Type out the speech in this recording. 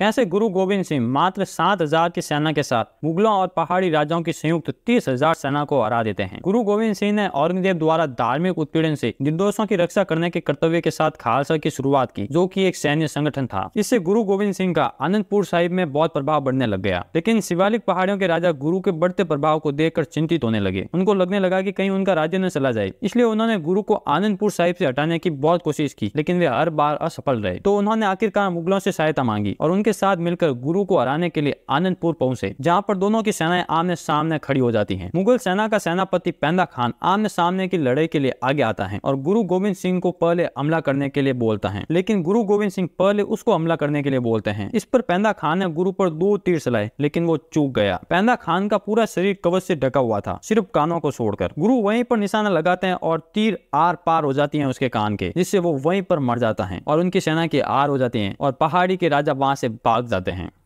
कैसे गुरु गोविंद सिंह मात्र सात हजार की सेना के साथ मुगलों और पहाड़ी राजाओं की संयुक्त तीस हजार सेना को हरा देते हैं गुरु गोविंद सिंह ने औरंगजेब द्वारा धार्मिक उत्पीड़न से निर्दोषों की रक्षा करने के कर्तव्य के साथ खालसा की शुरुआत की जो कि एक सैन्य संगठन था इससे गुरु गोविंद सिंह का आनंदपुर साहिब में बहुत प्रभाव बढ़ने लग गया लेकिन शिवालिक पहाड़ियों के राजा गुरु के बढ़ते प्रभाव को देख चिंतित होने लगे उनको लगने लगा की कहीं उनका राज्य न चला जाए इसलिए उन्होंने गुरु को आनंदपुर साहिब ऐसी हटाने की बहुत कोशिश की लेकिन वे हर बार असफल रहे तो उन्होंने आखिरकार मुगलों ऐसी सहायता मांगी और के साथ मिलकर गुरु को हराने के लिए आनंदपुर पहुंचे जहाँ पर दोनों की सेनाएं आमने सामने खड़ी हो जाती है मुगल सेना का सेनापति पैंदा खान आमने सामने की लड़ाई के लिए आगे आता है और गुरु गोविंद सिंह को पहले हमला करने के लिए बोलता है लेकिन गुरु गोविंद सिंह पहले उसको हमला करने के लिए बोलते हैं इस पर पैंदा खान ने गुरु पर दो तीर चलाए लेकिन वो चूक गया पैंदा खान का पूरा शरीर कवच से ढका हुआ था सिर्फ कानों को छोड़कर गुरु वहीं पर निशाना लगाते हैं और तीर आर पार हो जाती है उसके कान के जिससे वो वहीं पर मर जाता है और उनकी सेना की आर हो जाती है और पहाड़ी के राजा वहां से भाग जाते हैं